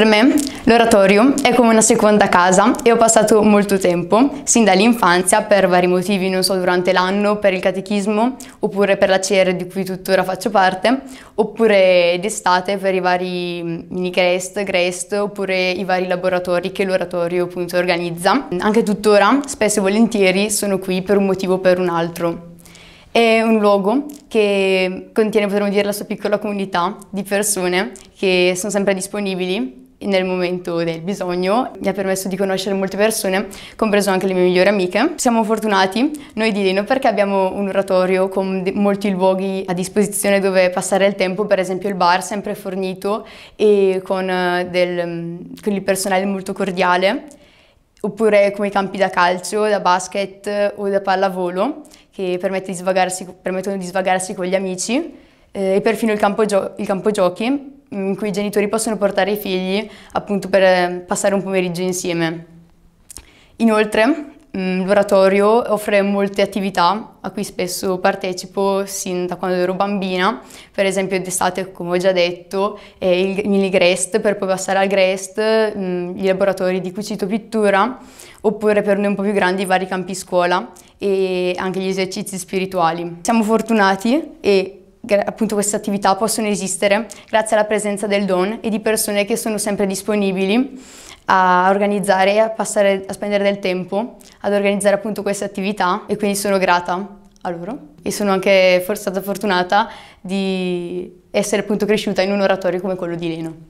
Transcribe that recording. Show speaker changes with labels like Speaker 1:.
Speaker 1: Per me l'oratorio è come una seconda casa e ho passato molto tempo, sin dall'infanzia, per vari motivi, non so, durante l'anno, per il catechismo, oppure per la CR di cui tuttora faccio parte, oppure d'estate per i vari mm, mini crest, crest, oppure i vari laboratori che l'oratorio appunto organizza. Anche tuttora, spesso e volentieri, sono qui per un motivo o per un altro. È un luogo che contiene, potremmo dire, la sua piccola comunità di persone che sono sempre disponibili nel momento del bisogno mi ha permesso di conoscere molte persone, compreso anche le mie migliori amiche. Siamo fortunati noi di Lino perché abbiamo un oratorio con molti luoghi a disposizione dove passare il tempo, per esempio il bar sempre fornito e con, eh, del, mm, con il personale molto cordiale, oppure come i campi da calcio, da basket o da pallavolo che permette di permettono di svagarsi con gli amici eh, e perfino il campo, il campo giochi in cui i genitori possono portare i figli appunto per eh, passare un pomeriggio insieme. Inoltre mm, l'oratorio offre molte attività a cui spesso partecipo sin da quando ero bambina, per esempio d'estate come ho già detto, il mini grest per poi passare al grest, mm, i laboratori di cucito pittura oppure per noi un po' più grandi i vari campi scuola e anche gli esercizi spirituali. Siamo fortunati e appunto queste attività possono esistere grazie alla presenza del don e di persone che sono sempre disponibili a organizzare e a, passare, a spendere del tempo ad organizzare appunto queste attività e quindi sono grata a loro e sono anche for stata fortunata di essere appunto cresciuta in un oratorio come quello di Leno.